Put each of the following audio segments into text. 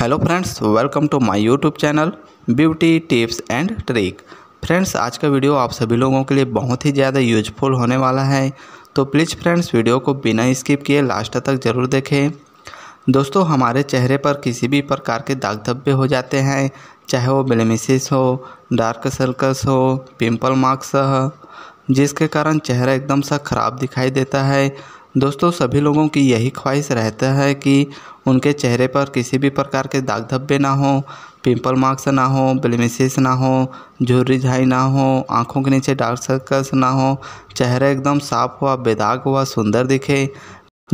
hello friends welcome to my YouTube channel beauty tips and trick friends आज का video आप सभी लोगों के लिए बहुत ही ज़्यादा यूजफुल होने वाला है तो प्लीज़ फ्रेंड्स वीडियो को बिना स्किप किए लास्ट तक ज़रूर देखें दोस्तों हमारे चेहरे पर किसी भी प्रकार के दाग धब्बे हो जाते हैं चाहे वो ब्लेमिसिस हो डार्क सर्कल्स हो पिम्पल मार्क्स हो जिसके कारण चेहरा एकदम सा ख़राब दिखाई देता है दोस्तों सभी लोगों की यही ख्वाहिश रहता है कि उनके चेहरे पर किसी भी प्रकार के दाग धब्बे ना हो पिंपल मार्क्स ना हो ब्लेमिशेस ना हो झुर्री झाई ना हो आँखों के नीचे डार्क सर्कल्स ना हो चेहरा एकदम साफ हुआ बेदाग हुआ सुंदर दिखे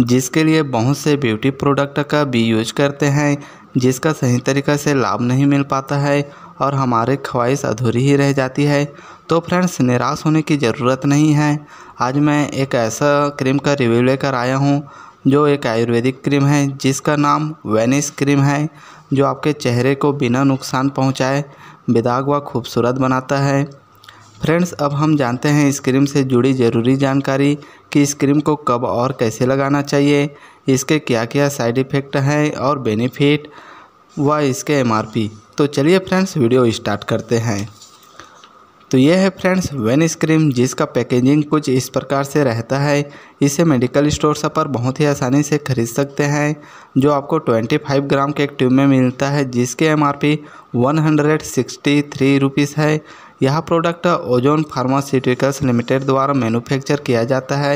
जिसके लिए बहुत से ब्यूटी प्रोडक्ट का भी यूज करते हैं जिसका सही तरीक़े से लाभ नहीं मिल पाता है और हमारे ख्वाहिश अधूरी ही रह जाती है तो फ्रेंड्स निराश होने की ज़रूरत नहीं है आज मैं एक ऐसा क्रीम का रिव्यू लेकर आया हूँ जो एक आयुर्वेदिक क्रीम है जिसका नाम वेनिस क्रीम है जो आपके चेहरे को बिना नुकसान पहुँचाए बेदाग व खूबसूरत बनाता है फ्रेंड्स अब हम जानते हैं इस क्रीम से जुड़ी ज़रूरी जानकारी कि इस क्रीम को कब और कैसे लगाना चाहिए इसके क्या क्या साइड इफ़ेक्ट हैं और बेनिफिट व इसके एमआरपी तो चलिए फ्रेंड्स वीडियो स्टार्ट करते हैं तो यह है फ्रेंड्स वेन स्क्रीम जिसका पैकेजिंग कुछ इस प्रकार से रहता है इसे मेडिकल स्टोर पर बहुत ही आसानी से खरीद सकते हैं जो आपको 25 ग्राम के एक ट्यूब में मिलता है जिसके एम आर पी है यह प्रोडक्ट ओजोन फार्मास्यूटिकल्स लिमिटेड द्वारा मैन्युफैक्चर किया जाता है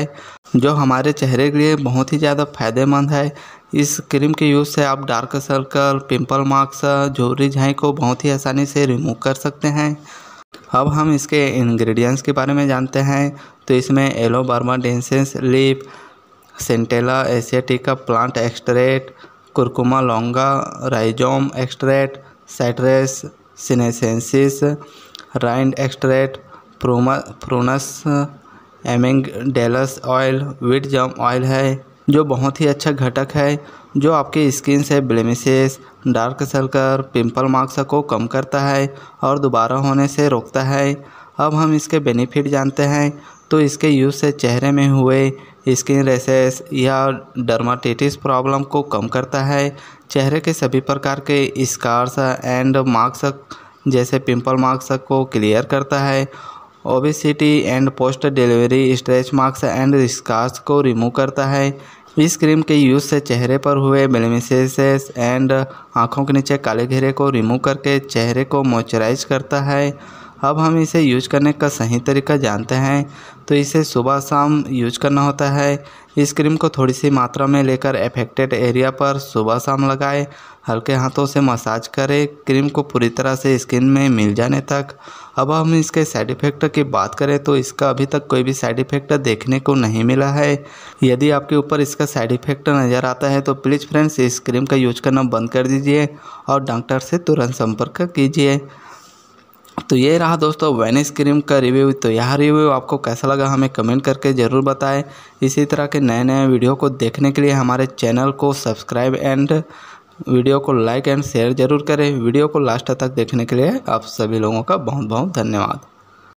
जो हमारे चेहरे के लिए बहुत ही ज़्यादा फायदेमंद है इस क्रीम के यूज़ से आप डार्क सर्कल पिंपल मार्क्स झोरी झाई को बहुत ही आसानी से रिमूव कर सकते हैं अब हम इसके इंग्रेडिएंट्स के बारे में जानते हैं तो इसमें aloe barbadensis leaf centella asiatica plant extract curcuma longa rhizome extract citrus sinensis rind extract प्रोमा prunus dulcis oil wheat germ oil है जो बहुत ही अच्छा घटक है जो आपके स्किन से blemishes dark circle pimple marks को कम करता है और दोबारा होने से रोकता है अब हम इसके बेनिफिट जानते हैं तो इसके यूज़ से चेहरे में हुए स्किन रेसेस या डर्माटिटिस प्रॉब्लम को कम करता है चेहरे के सभी प्रकार के स्कार्स एंड मार्क्स जैसे पिंपल मार्क्स को क्लियर करता है obesity and post delivery stretch marks and scars को रिमूव करता है इस क्रीम के यूज़ से चेहरे पर हुए बेलमिसेस एंड आँखों के नीचे काले घेरे को रिमूव करके चेहरे को मॉइस्चराइज करता है अब हम इसे यूज करने का सही तरीका जानते हैं तो इसे सुबह शाम यूज करना होता है इस क्रीम को थोड़ी सी मात्रा में लेकर एफेक्टेड एरिया पर सुबह शाम लगाएं हल्के हाथों से मसाज करें क्रीम को पूरी तरह से स्किन में मिल जाने तक अब हम इसके साइड इफ़ेक्ट की बात करें तो इसका अभी तक कोई भी साइड इफ़ेक्ट देखने को नहीं मिला है यदि आपके ऊपर इसका साइड इफ़ेक्ट नज़र आता है तो प्लीज़ फ्रेंड्स इस क्रीम का यूज करना बंद कर दीजिए और डॉक्टर से तुरंत संपर्क कीजिए तो ये रहा दोस्तों वेनिस क्रीम का रिव्यू तो यह रिव्यू आपको कैसा लगा हमें कमेंट करके ज़रूर बताएं इसी तरह के नए नए वीडियो को देखने के लिए हमारे चैनल को सब्सक्राइब एंड वीडियो को लाइक एंड शेयर जरूर करें वीडियो को लास्ट तक देखने के लिए आप सभी लोगों का बहुत बहुत धन्यवाद